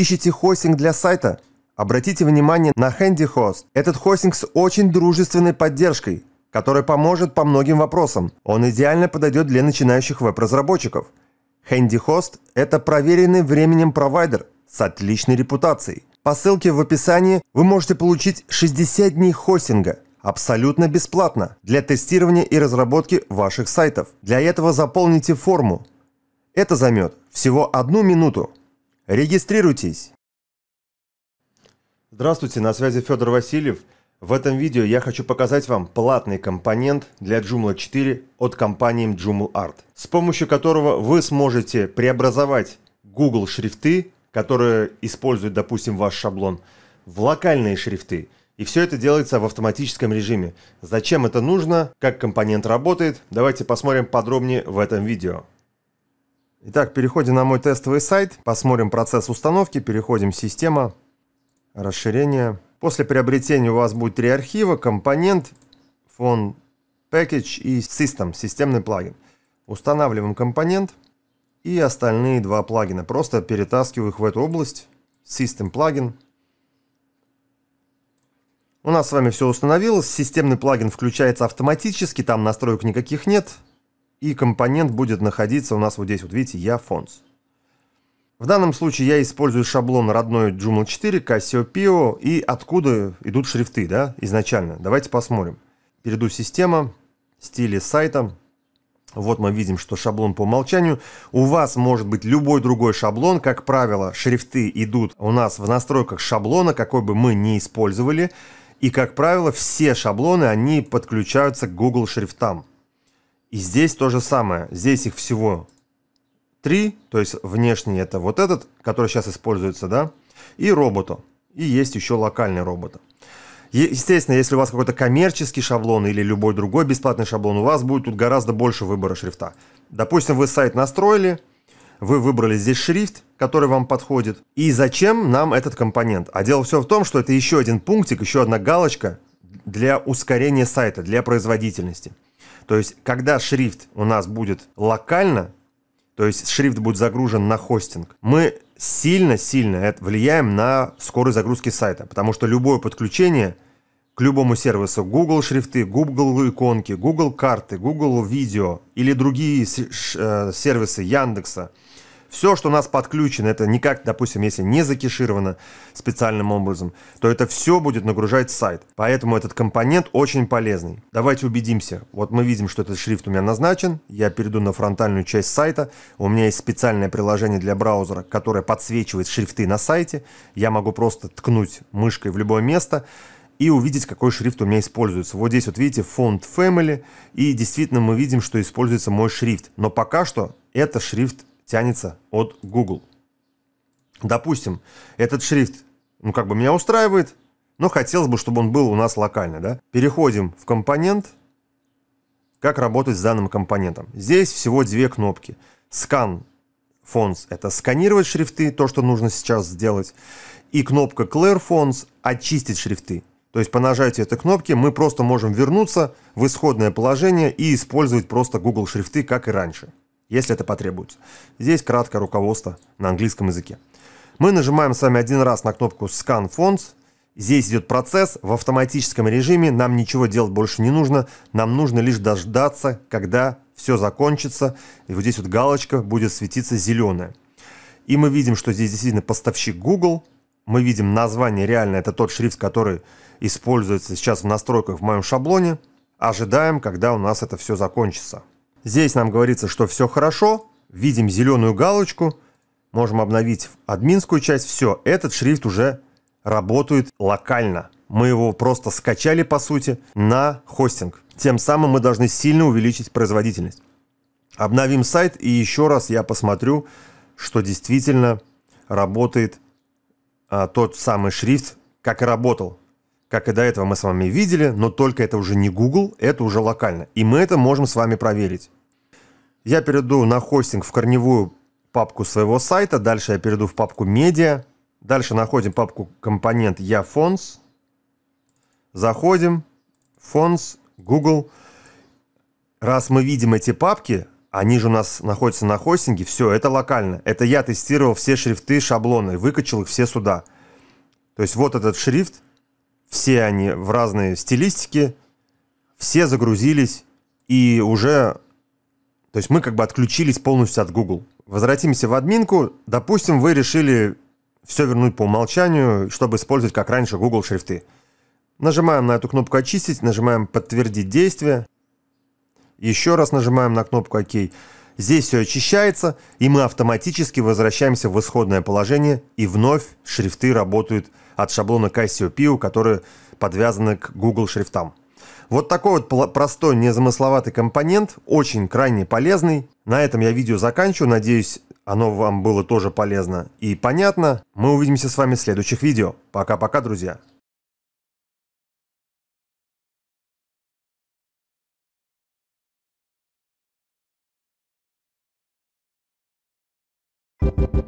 Ищете хостинг для сайта? Обратите внимание на HandyHost. Этот хостинг с очень дружественной поддержкой, которая поможет по многим вопросам. Он идеально подойдет для начинающих веб-разработчиков. HandyHost – это проверенный временем провайдер с отличной репутацией. По ссылке в описании вы можете получить 60 дней хостинга абсолютно бесплатно для тестирования и разработки ваших сайтов. Для этого заполните форму. Это займет всего одну минуту. Регистрируйтесь! Здравствуйте, на связи Федор Васильев. В этом видео я хочу показать вам платный компонент для Joomla 4 от компании Joomla Art, с помощью которого вы сможете преобразовать Google шрифты, которые используют, допустим, ваш шаблон, в локальные шрифты. И все это делается в автоматическом режиме. Зачем это нужно, как компонент работает, давайте посмотрим подробнее в этом видео. Итак, переходим на мой тестовый сайт, посмотрим процесс установки, переходим система, расширение. После приобретения у вас будет три архива, компонент, фон package и system, системный плагин. Устанавливаем компонент и остальные два плагина. Просто перетаскиваю их в эту область, system плагин. У нас с вами все установилось, системный плагин включается автоматически, там настроек никаких нет, и компонент будет находиться у нас вот здесь, вот видите, я фонс. В данном случае я использую шаблон родной Joomla 4, Cassiopeia и откуда идут шрифты да, изначально. Давайте посмотрим. Перейду система, стили сайта. Вот мы видим, что шаблон по умолчанию. У вас может быть любой другой шаблон. Как правило, шрифты идут у нас в настройках шаблона, какой бы мы ни использовали. И, как правило, все шаблоны, они подключаются к Google шрифтам. И здесь то же самое. Здесь их всего три, то есть внешний это вот этот, который сейчас используется, да, и роботу. И есть еще локальный робот. Естественно, если у вас какой-то коммерческий шаблон или любой другой бесплатный шаблон, у вас будет тут гораздо больше выбора шрифта. Допустим, вы сайт настроили, вы выбрали здесь шрифт, который вам подходит. И зачем нам этот компонент? А дело все в том, что это еще один пунктик, еще одна галочка для ускорения сайта, для производительности. То есть, когда шрифт у нас будет локально, то есть шрифт будет загружен на хостинг, мы сильно-сильно это влияем на скорость загрузки сайта, потому что любое подключение к любому сервису, Google шрифты, Google иконки, Google карты, Google видео или другие э, сервисы Яндекса – все, что у нас подключено, это никак, допустим, если не закишировано специальным образом, то это все будет нагружать сайт. Поэтому этот компонент очень полезный. Давайте убедимся. Вот мы видим, что этот шрифт у меня назначен. Я перейду на фронтальную часть сайта. У меня есть специальное приложение для браузера, которое подсвечивает шрифты на сайте. Я могу просто ткнуть мышкой в любое место и увидеть, какой шрифт у меня используется. Вот здесь вот видите фонд Family, и действительно мы видим, что используется мой шрифт. Но пока что это шрифт тянется от Google. Допустим, этот шрифт, ну как бы меня устраивает, но хотелось бы, чтобы он был у нас локально, да? Переходим в компонент, как работать с данным компонентом. Здесь всего две кнопки. Scan Fonts – это сканировать шрифты, то, что нужно сейчас сделать. И кнопка Clear Fonts – очистить шрифты. То есть по нажатию этой кнопки мы просто можем вернуться в исходное положение и использовать просто Google шрифты, как и раньше если это потребуется. Здесь краткое руководство на английском языке. Мы нажимаем с вами один раз на кнопку Scan Fonts. Здесь идет процесс в автоматическом режиме, нам ничего делать больше не нужно, нам нужно лишь дождаться, когда все закончится, и вот здесь вот галочка будет светиться зеленая. И мы видим, что здесь действительно поставщик Google, мы видим название реально, это тот шрифт, который используется сейчас в настройках в моем шаблоне, ожидаем, когда у нас это все закончится. Здесь нам говорится, что все хорошо, видим зеленую галочку, можем обновить админскую часть, все, этот шрифт уже работает локально. Мы его просто скачали, по сути, на хостинг. Тем самым мы должны сильно увеличить производительность. Обновим сайт, и еще раз я посмотрю, что действительно работает а, тот самый шрифт, как и работал. Как и до этого мы с вами видели, но только это уже не Google, это уже локально. И мы это можем с вами проверить. Я перейду на хостинг в корневую папку своего сайта, дальше я перейду в папку «Медиа», дальше находим папку «Компонент Я Фонс», заходим, «Фонс», «Google». Раз мы видим эти папки, они же у нас находятся на хостинге, все, это локально. Это я тестировал все шрифты, шаблоны, выкачал их все сюда. То есть вот этот шрифт, все они в разные стилистики, все загрузились, и уже то есть мы как бы отключились полностью от Google. Возвратимся в админку. Допустим, вы решили все вернуть по умолчанию, чтобы использовать, как раньше, Google шрифты. Нажимаем на эту кнопку «Очистить», нажимаем «Подтвердить действие». Еще раз нажимаем на кнопку «Ок». Здесь все очищается, и мы автоматически возвращаемся в исходное положение, и вновь шрифты работают от шаблона Cassiopeia, которые подвязаны к Google шрифтам. Вот такой вот простой, незамысловатый компонент, очень крайне полезный. На этом я видео заканчиваю, надеюсь, оно вам было тоже полезно и понятно. Мы увидимся с вами в следующих видео. Пока-пока, друзья! Thank you.